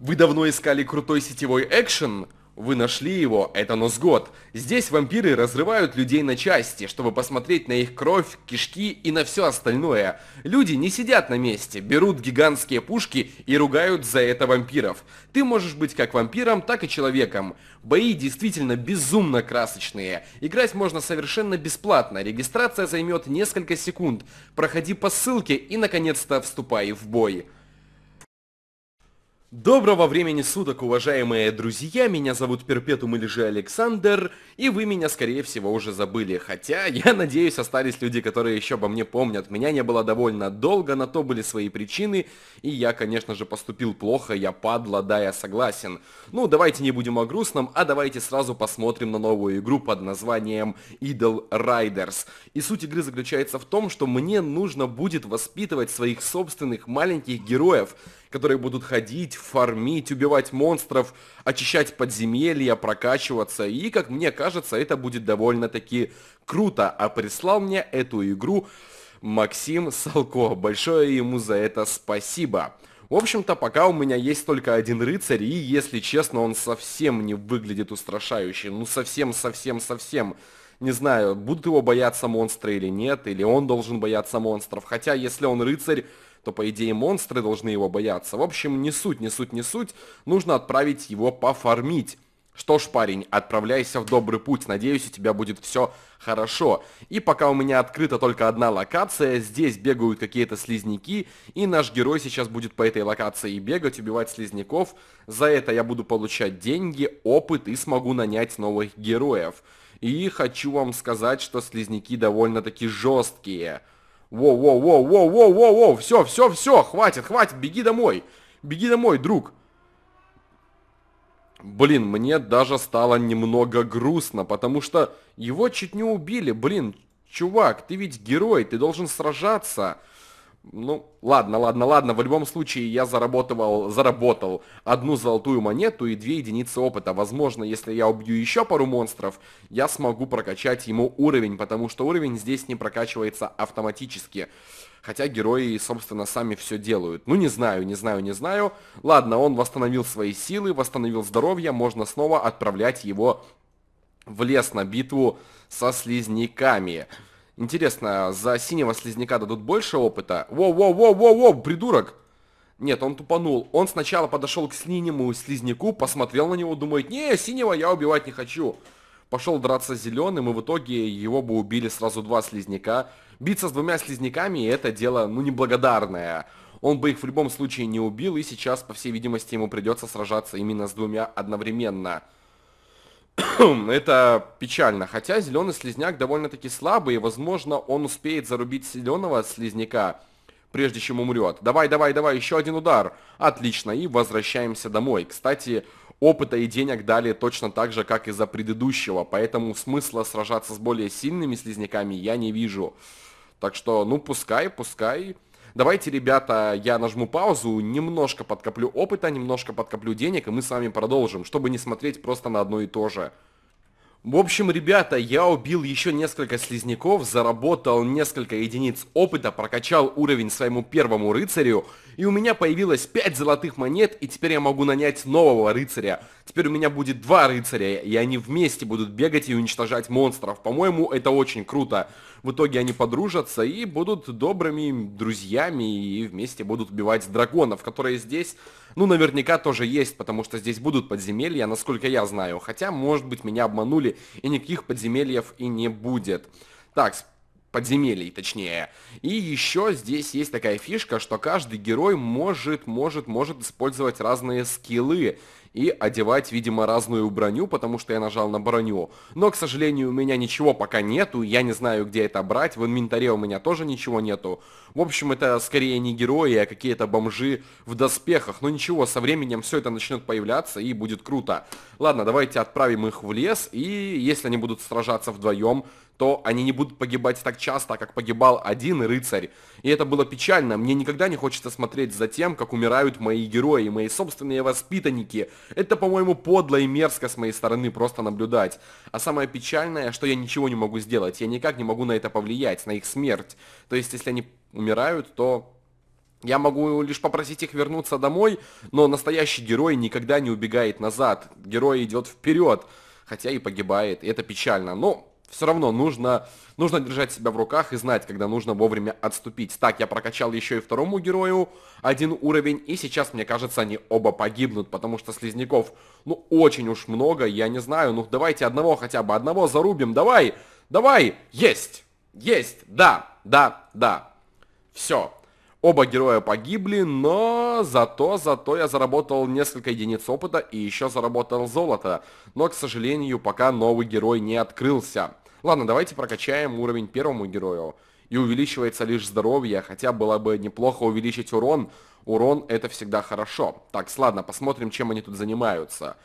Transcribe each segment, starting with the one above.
Вы давно искали крутой сетевой экшен? Вы нашли его, это Носгод. Здесь вампиры разрывают людей на части, чтобы посмотреть на их кровь, кишки и на все остальное. Люди не сидят на месте, берут гигантские пушки и ругают за это вампиров. Ты можешь быть как вампиром, так и человеком. Бои действительно безумно красочные. Играть можно совершенно бесплатно, регистрация займет несколько секунд. Проходи по ссылке и наконец-то вступай в бой. Доброго времени суток, уважаемые друзья, меня зовут Перпетум или же Александр, и вы меня, скорее всего, уже забыли, хотя, я надеюсь, остались люди, которые еще обо мне помнят. Меня не было довольно долго, на то были свои причины, и я, конечно же, поступил плохо, я падла, да, я согласен. Ну, давайте не будем о грустном, а давайте сразу посмотрим на новую игру под названием Idol Riders. И суть игры заключается в том, что мне нужно будет воспитывать своих собственных маленьких героев, которые будут ходить, фармить, убивать монстров, очищать подземелья, прокачиваться. И, как мне кажется, это будет довольно-таки круто. А прислал мне эту игру Максим Салко. Большое ему за это спасибо. В общем-то, пока у меня есть только один рыцарь, и, если честно, он совсем не выглядит устрашающе. Ну, совсем-совсем-совсем. Не знаю, будут его бояться монстры или нет, или он должен бояться монстров. Хотя, если он рыцарь, то по идее монстры должны его бояться. В общем, не суть, не суть, не суть. Нужно отправить его пофармить. Что ж, парень, отправляйся в добрый путь, надеюсь, у тебя будет все хорошо. И пока у меня открыта только одна локация, здесь бегают какие-то слизняки, и наш герой сейчас будет по этой локации бегать, убивать слизняков. За это я буду получать деньги, опыт и смогу нанять новых героев. И хочу вам сказать, что слизняки довольно-таки жесткие. Воу-воу-воу-воу-воу-воу-воу! Все, все, все! Хватит, хватит! Беги домой! Беги домой, друг! Блин, мне даже стало немного грустно, потому что его чуть не убили. Блин, чувак, ты ведь герой, ты должен сражаться. Ну, ладно, ладно, ладно. В любом случае, я заработал, заработал одну золотую монету и две единицы опыта. Возможно, если я убью еще пару монстров, я смогу прокачать ему уровень, потому что уровень здесь не прокачивается автоматически. Хотя герои, собственно, сами все делают. Ну, не знаю, не знаю, не знаю. Ладно, он восстановил свои силы, восстановил здоровье. Можно снова отправлять его в лес на битву со слизняками. Интересно, за синего слизняка дадут больше опыта? Воу-воу-воу-воу-воу, придурок! Нет, он тупанул. Он сначала подошел к синему слизняку, посмотрел на него, думает, не, синего я убивать не хочу. Пошел драться с зеленым, и в итоге его бы убили сразу два слизняка. Биться с двумя слизняками, это дело, ну, неблагодарное. Он бы их в любом случае не убил, и сейчас, по всей видимости, ему придется сражаться именно с двумя одновременно. это печально. Хотя зеленый слизняк довольно-таки слабый, и, возможно, он успеет зарубить зеленого слизняка, прежде чем умрет. Давай, давай, давай, еще один удар. Отлично, и возвращаемся домой. Кстати, опыта и денег дали точно так же, как и за предыдущего, поэтому смысла сражаться с более сильными слизняками я не вижу. Так что, ну, пускай, пускай Давайте, ребята, я нажму паузу, немножко подкоплю опыта, немножко подкоплю денег, и мы с вами продолжим, чтобы не смотреть просто на одно и то же. В общем, ребята, я убил еще несколько слизняков, заработал несколько единиц опыта, прокачал уровень своему первому рыцарю, и у меня появилось 5 золотых монет, и теперь я могу нанять нового рыцаря. Теперь у меня будет два рыцаря, и они вместе будут бегать и уничтожать монстров. По-моему, это очень круто. В итоге они подружатся и будут добрыми друзьями и вместе будут убивать драконов, которые здесь, ну, наверняка тоже есть, потому что здесь будут подземелья, насколько я знаю. Хотя, может быть, меня обманули, и никаких подземельев и не будет. Так, подземелий, точнее. И еще здесь есть такая фишка, что каждый герой может, может, может использовать разные скиллы и одевать, видимо, разную броню, потому что я нажал на броню. Но, к сожалению, у меня ничего пока нету, я не знаю, где это брать, в инвентаре у меня тоже ничего нету. В общем, это скорее не герои, а какие-то бомжи в доспехах. Но ничего, со временем все это начнет появляться и будет круто. Ладно, давайте отправим их в лес, и если они будут сражаться вдвоем, то они не будут погибать так часто, а как погибал один рыцарь. И это было печально. Мне никогда не хочется смотреть за тем, как умирают мои герои, мои собственные воспитанники. Это, по-моему, подло и мерзко с моей стороны просто наблюдать. А самое печальное, что я ничего не могу сделать. Я никак не могу на это повлиять, на их смерть. То есть, если они умирают, то я могу лишь попросить их вернуться домой, но настоящий герой никогда не убегает назад. Герой идет вперед, хотя и погибает, и это печально. Но все равно нужно, нужно держать себя в руках и знать, когда нужно вовремя отступить. Так, я прокачал еще и второму герою один уровень, и сейчас, мне кажется, они оба погибнут, потому что слизняков, ну, очень уж много, я не знаю, ну, давайте одного хотя бы, одного зарубим, давай, давай, есть, есть, да, да, да, все. Оба героя погибли, но зато, зато я заработал несколько единиц опыта и еще заработал золото. Но, к сожалению, пока новый герой не открылся. Ладно, давайте прокачаем уровень первому герою. И увеличивается лишь здоровье, хотя было бы неплохо увеличить урон. Урон это всегда хорошо. Так, ладно, посмотрим, чем они тут занимаются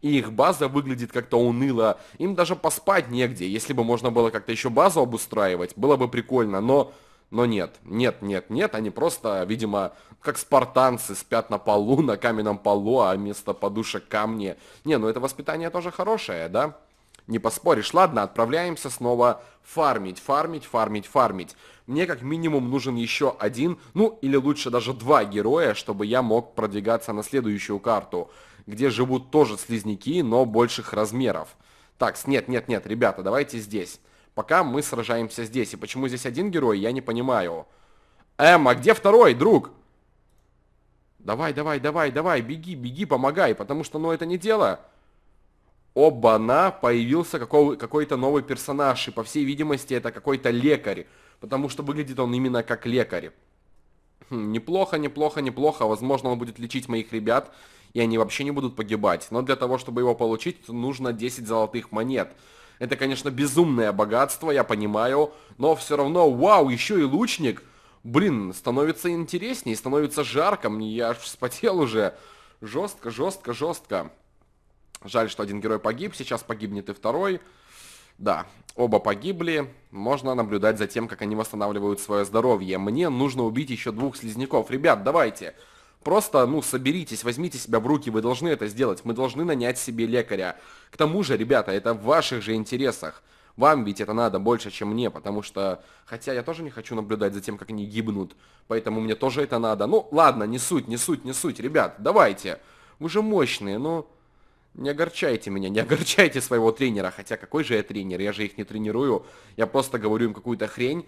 и их база выглядит как-то уныло. Им даже поспать негде. Если бы можно было как-то еще базу обустраивать, было бы прикольно, но но нет, нет, нет, нет, они просто, видимо, как спартанцы спят на полу, на каменном полу, а вместо подушек камни. Не, ну это воспитание тоже хорошее, да? Не поспоришь. Ладно, отправляемся снова фармить, фармить, фармить, фармить. Мне как минимум нужен еще один, ну или лучше даже два героя, чтобы я мог продвигаться на следующую карту, где живут тоже слизняки, но больших размеров. Так, нет, нет, нет, ребята, давайте здесь пока мы сражаемся здесь. И почему здесь один герой, я не понимаю. Эмма, где второй, друг? Давай, давай, давай, давай, беги, беги, помогай, потому что, ну, это не дело. Оба-на, появился какой-то новый персонаж, и, по всей видимости, это какой-то лекарь, потому что выглядит он именно как лекарь. Хм, неплохо, неплохо, неплохо, возможно, он будет лечить моих ребят, и они вообще не будут погибать. Но для того, чтобы его получить, нужно 10 золотых монет. Это, конечно, безумное богатство, я понимаю, но все равно, вау, еще и лучник. Блин, становится интереснее, становится жарко, мне я аж вспотел уже. Жестко, жестко, жестко. Жаль, что один герой погиб, сейчас погибнет и второй. Да, оба погибли. Можно наблюдать за тем, как они восстанавливают свое здоровье. Мне нужно убить еще двух слизняков. Ребят, давайте. Просто, ну, соберитесь, возьмите себя в руки, вы должны это сделать, мы должны нанять себе лекаря. К тому же, ребята, это в ваших же интересах. Вам ведь это надо больше, чем мне, потому что... Хотя я тоже не хочу наблюдать за тем, как они гибнут, поэтому мне тоже это надо. Ну, ладно, не суть, не суть, не суть, ребят, давайте. Вы же мощные, но... Ну, не огорчайте меня, не огорчайте своего тренера, хотя какой же я тренер, я же их не тренирую, я просто говорю им какую-то хрень,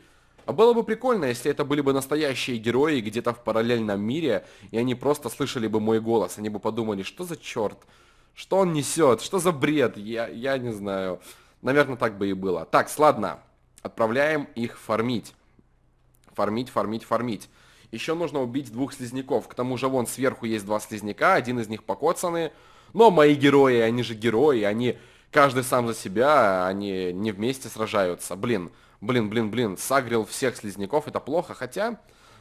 а было бы прикольно, если это были бы настоящие герои где-то в параллельном мире, и они просто слышали бы мой голос, они бы подумали, что за черт, что он несет, что за бред, я, я не знаю. Наверное, так бы и было. Так, ладно, отправляем их фармить. Фармить, фармить, фармить. Еще нужно убить двух слизняков. К тому же вон сверху есть два слизняка, один из них покоцанный. Но мои герои, они же герои, они каждый сам за себя, они не вместе сражаются. Блин, блин, блин, блин, сагрил всех слизняков, это плохо, хотя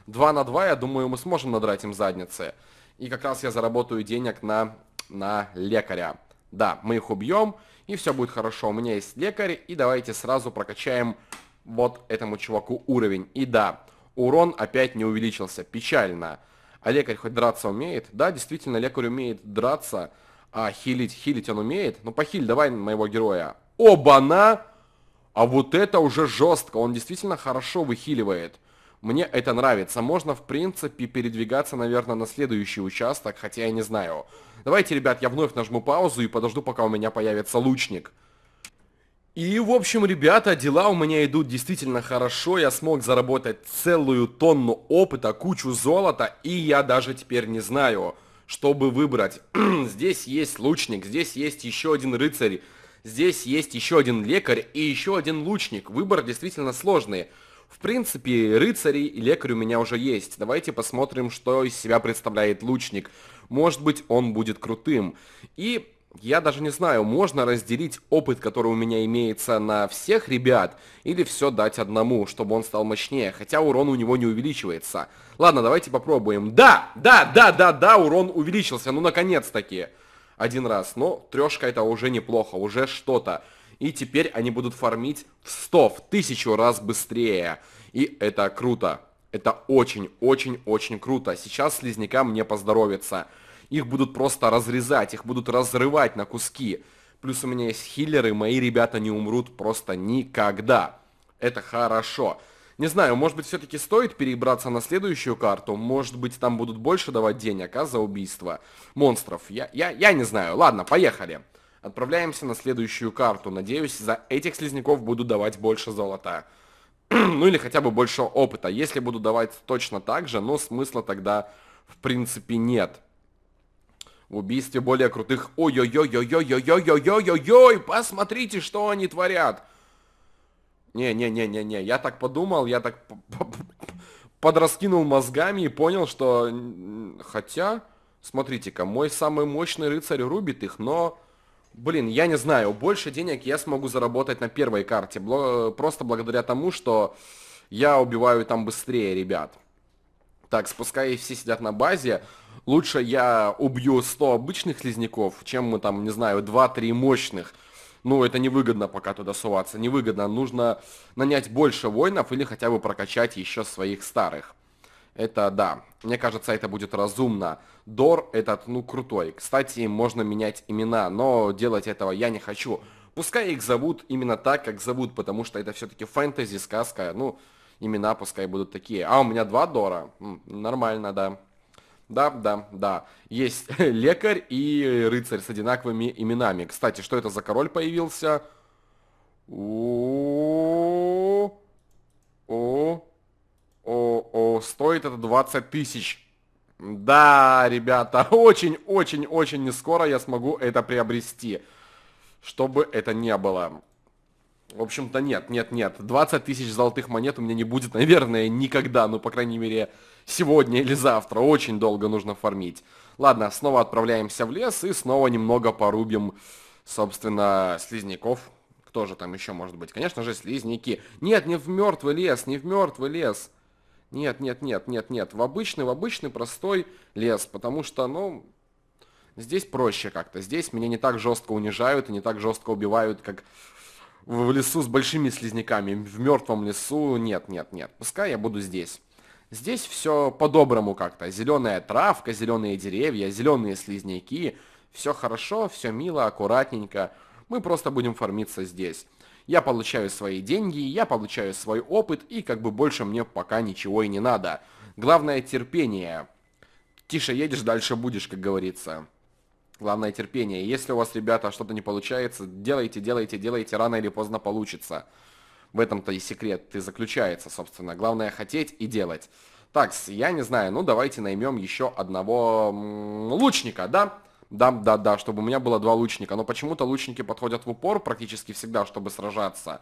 2 на 2, я думаю, мы сможем надрать им задницы. И как раз я заработаю денег на, на лекаря. Да, мы их убьем, и все будет хорошо. У меня есть лекарь, и давайте сразу прокачаем вот этому чуваку уровень. И да, урон опять не увеличился, печально. А лекарь хоть драться умеет? Да, действительно, лекарь умеет драться, а хилить, хилить он умеет. Ну, похиль давай моего героя. Оба-на! А вот это уже жестко, он действительно хорошо выхиливает. Мне это нравится. Можно, в принципе, передвигаться, наверное, на следующий участок, хотя я не знаю. Давайте, ребят, я вновь нажму паузу и подожду, пока у меня появится лучник. И, в общем, ребята, дела у меня идут действительно хорошо. Я смог заработать целую тонну опыта, кучу золота, и я даже теперь не знаю, чтобы выбрать. здесь есть лучник, здесь есть еще один рыцарь. Здесь есть еще один лекарь и еще один лучник. Выбор действительно сложный. В принципе, рыцарей и лекарь у меня уже есть. Давайте посмотрим, что из себя представляет лучник. Может быть, он будет крутым. И я даже не знаю, можно разделить опыт, который у меня имеется на всех ребят, или все дать одному, чтобы он стал мощнее, хотя урон у него не увеличивается. Ладно, давайте попробуем. Да, да, да, да, да, урон увеличился, ну наконец-таки один раз. Но трешка это уже неплохо, уже что-то. И теперь они будут фармить в 100, в 1000 раз быстрее. И это круто. Это очень-очень-очень круто. Сейчас слизнякам мне поздоровится. Их будут просто разрезать, их будут разрывать на куски. Плюс у меня есть хиллеры, мои ребята не умрут просто никогда. Это хорошо. Не знаю, может быть, все-таки стоит перебраться на следующую карту. Может быть, там будут больше давать денег, а, за убийство монстров. Я, я, я не знаю. Ладно, поехали. Отправляемся на следующую карту. Надеюсь, за этих слизняков буду давать больше золота. ну или хотя бы больше опыта. Если буду давать точно так же, но смысла тогда в принципе нет. В убийстве более крутых... Ой-ой-ой-ой-ой-ой-ой-ой-ой-ой-ой! Посмотрите, что они творят! Не-не-не-не-не, я так подумал, я так подраскинул мозгами и понял, что... Хотя, смотрите-ка, мой самый мощный рыцарь рубит их, но... Блин, я не знаю, больше денег я смогу заработать на первой карте, бл просто благодаря тому, что я убиваю там быстрее ребят. Так, спускай, все сидят на базе. Лучше я убью 100 обычных слизняков, чем мы там, не знаю, 2-3 мощных ну, это невыгодно пока туда суваться, невыгодно. Нужно нанять больше воинов или хотя бы прокачать еще своих старых. Это да, мне кажется, это будет разумно. Дор этот, ну, крутой. Кстати, можно менять имена, но делать этого я не хочу. Пускай их зовут именно так, как зовут, потому что это все-таки фэнтези, сказка, ну, имена пускай будут такие. А, у меня два Дора. М -м, нормально, да. Да, да, да. Есть лекарь и рыцарь с одинаковыми именами. Кстати, что это за король появился? О, о, о, о, стоит это 20 тысяч. Да, ребята, очень-очень-очень не скоро я смогу это приобрести. Чтобы это не было. В общем-то, нет, нет, нет. 20 тысяч золотых монет у меня не будет, наверное, никогда. Ну, по крайней мере, сегодня или завтра. Очень долго нужно фармить. Ладно, снова отправляемся в лес и снова немного порубим, собственно, слизняков. Кто же там еще может быть? Конечно же, слизняки. Нет, не в мертвый лес, не в мертвый лес. Нет, нет, нет, нет, нет. В обычный, в обычный простой лес. Потому что, ну, здесь проще как-то. Здесь меня не так жестко унижают и не так жестко убивают, как в лесу с большими слизняками, в мертвом лесу, нет, нет, нет, пускай я буду здесь. Здесь все по-доброму как-то. Зеленая травка, зеленые деревья, зеленые слизняки. Все хорошо, все мило, аккуратненько. Мы просто будем фармиться здесь. Я получаю свои деньги, я получаю свой опыт, и как бы больше мне пока ничего и не надо. Главное терпение. Тише едешь, дальше будешь, как говорится. Главное терпение. Если у вас, ребята, что-то не получается, делайте, делайте, делайте, рано или поздно получится. В этом-то и секрет и заключается, собственно. Главное хотеть и делать. Так, я не знаю, ну давайте наймем еще одного лучника, да? Да, да, да, чтобы у меня было два лучника. Но почему-то лучники подходят в упор практически всегда, чтобы сражаться.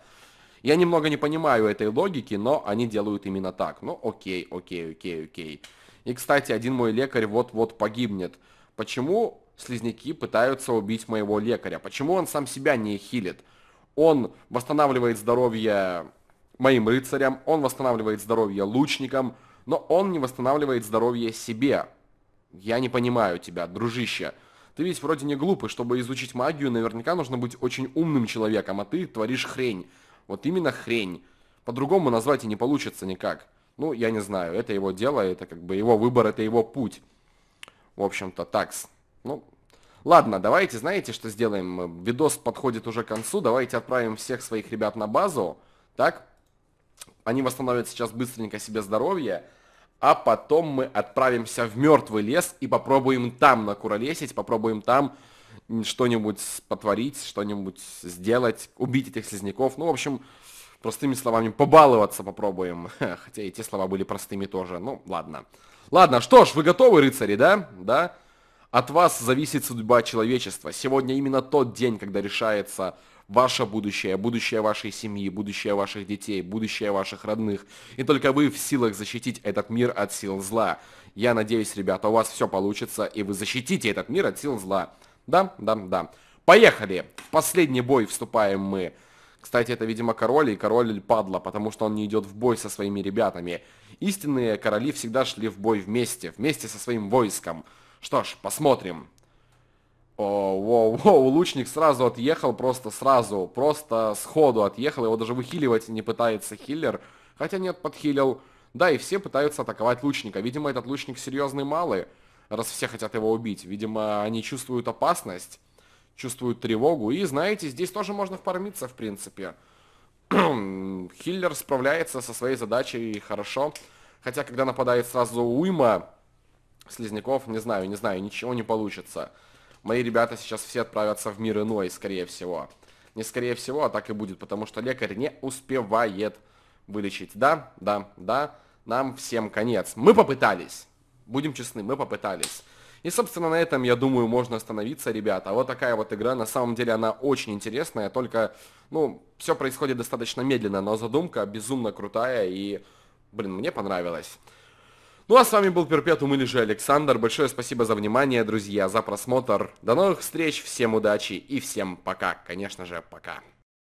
Я немного не понимаю этой логики, но они делают именно так. Ну, окей, окей, окей, окей. И, кстати, один мой лекарь вот-вот погибнет. Почему слизняки пытаются убить моего лекаря. Почему он сам себя не хилит? Он восстанавливает здоровье моим рыцарям, он восстанавливает здоровье лучникам, но он не восстанавливает здоровье себе. Я не понимаю тебя, дружище. Ты ведь вроде не глупый, чтобы изучить магию, наверняка нужно быть очень умным человеком, а ты творишь хрень. Вот именно хрень. По-другому назвать и не получится никак. Ну, я не знаю, это его дело, это как бы его выбор, это его путь. В общем-то, такс. Ну, ладно, давайте, знаете, что сделаем? Видос подходит уже к концу, давайте отправим всех своих ребят на базу, так? Они восстановят сейчас быстренько себе здоровье, а потом мы отправимся в мертвый лес и попробуем там накуролесить, попробуем там что-нибудь потворить, что-нибудь сделать, убить этих слизняков. Ну, в общем, простыми словами, побаловаться попробуем. Хотя и те слова были простыми тоже. Ну, ладно. Ладно, что ж, вы готовы, рыцари, да? Да? От вас зависит судьба человечества. Сегодня именно тот день, когда решается ваше будущее, будущее вашей семьи, будущее ваших детей, будущее ваших родных. И только вы в силах защитить этот мир от сил зла. Я надеюсь, ребята, у вас все получится, и вы защитите этот мир от сил зла. Да, да, да. Поехали! В последний бой вступаем мы. Кстати, это, видимо, король, и король падла, потому что он не идет в бой со своими ребятами. Истинные короли всегда шли в бой вместе, вместе со своим войском. Что ж, посмотрим. О, воу, воу, лучник сразу отъехал, просто сразу, просто сходу отъехал. Его даже выхиливать не пытается хиллер. Хотя нет, подхилил. Да, и все пытаются атаковать лучника. Видимо, этот лучник серьезный малый, раз все хотят его убить. Видимо, они чувствуют опасность, чувствуют тревогу. И, знаете, здесь тоже можно впармиться, в принципе. Хиллер справляется со своей задачей хорошо. Хотя, когда нападает сразу уйма Слизняков, не знаю, не знаю, ничего не получится. Мои ребята сейчас все отправятся в мир иной, скорее всего. Не скорее всего, а так и будет, потому что лекарь не успевает вылечить. Да, да, да, нам всем конец. Мы попытались. Будем честны, мы попытались. И, собственно, на этом, я думаю, можно остановиться, ребята. Вот такая вот игра, на самом деле, она очень интересная, только, ну, все происходит достаточно медленно, но задумка безумно крутая и, блин, мне понравилось. Ну а с вами был Перпетум или же Александр. Большое спасибо за внимание, друзья, за просмотр. До новых встреч, всем удачи и всем пока. Конечно же, пока.